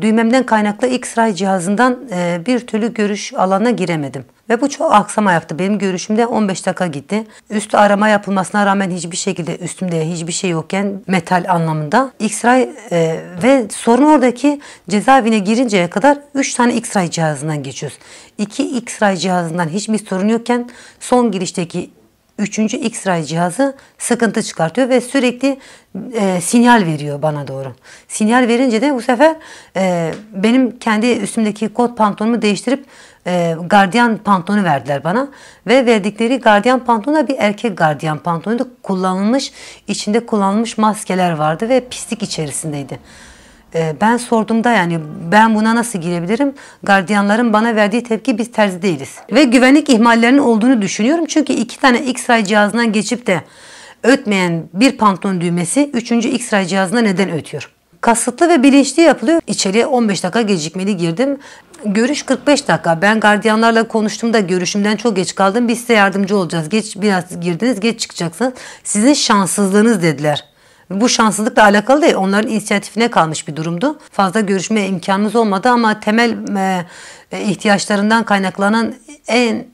Düğmemden kaynaklı X-ray cihazından e, bir türlü görüş alana giremedim. Ve bu çok aksama yaptı. Benim görüşümde 15 dakika gitti. Üst arama yapılmasına rağmen hiçbir şekilde üstümde hiçbir şey yokken metal anlamında. X-ray e, ve sorun oradaki cezaevine girinceye kadar 3 tane X-ray cihazından geçiyoruz. 2 X-ray cihazından hiçbir sorun yokken son girişteki üçüncü X-ray cihazı sıkıntı çıkartıyor ve sürekli e, sinyal veriyor bana doğru. Sinyal verince de bu sefer e, benim kendi üstümdeki kot pantolonumu değiştirip e, gardiyan pantolonu verdiler bana. Ve verdikleri gardiyan pantolonu bir erkek gardiyan pantolonuydu. Kullanılmış, içinde kullanılmış maskeler vardı ve pislik içerisindeydi. Ee, ben sorduğumda yani ben buna nasıl girebilirim? Gardiyanların bana verdiği tepki biz terzi değiliz. Ve güvenlik ihmallerinin olduğunu düşünüyorum. Çünkü iki tane X-ray cihazından geçip de ötmeyen bir pantolon düğmesi üçüncü X-ray cihazına neden ötüyor? Kasıtlı ve bilinçli yapılıyor. İçeriye 15 dakika gecikmeli girdim. Görüş 45 dakika. Ben gardiyanlarla konuştuğumda görüşümden çok geç kaldım. Biz size yardımcı olacağız. Geç biraz girdiniz, geç çıkacaksınız. Sizin şanssızlığınız dediler. Bu şanssızlıkla alakalı değil. Onların inisiyatifine kalmış bir durumdu. Fazla görüşme imkanımız olmadı ama temel e, e ihtiyaçlarından kaynaklanan en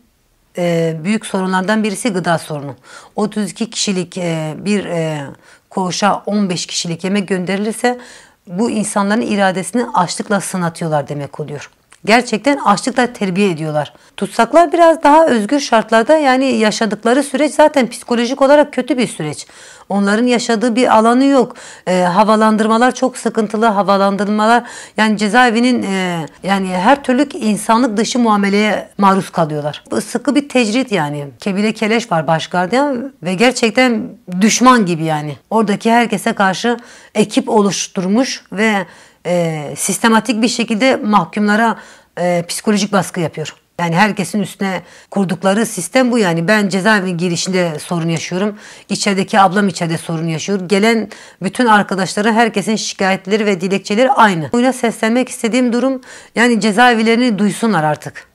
e, büyük sorunlardan birisi gıda sorunu. 32 kişilik e, bir e, koğuşa 15 kişilik yemek gönderilirse bu insanların iradesini açlıkla sınatıyorlar demek oluyor gerçekten açlıkla terbiye ediyorlar. Tutsaklar biraz daha özgür şartlarda yani yaşadıkları süreç zaten psikolojik olarak kötü bir süreç. Onların yaşadığı bir alanı yok. E, havalandırmalar çok sıkıntılı havalandırmalar. Yani cezaevinin e, yani her türlü insanlık dışı muameleye maruz kalıyorlar. Bu sıkı bir tecrit yani. Kebile keleş var baş ve gerçekten düşman gibi yani. Oradaki herkese karşı ekip oluşturmuş ve e, sistematik bir şekilde mahkumlara e, psikolojik baskı yapıyor. Yani herkesin üstüne kurdukları sistem bu yani. Ben cezaevi girişinde sorun yaşıyorum. İçerideki ablam içeride sorun yaşıyor. Gelen bütün arkadaşlara herkesin şikayetleri ve dilekçeleri aynı. Buyla seslenmek istediğim durum yani cezaevlerini duysunlar artık.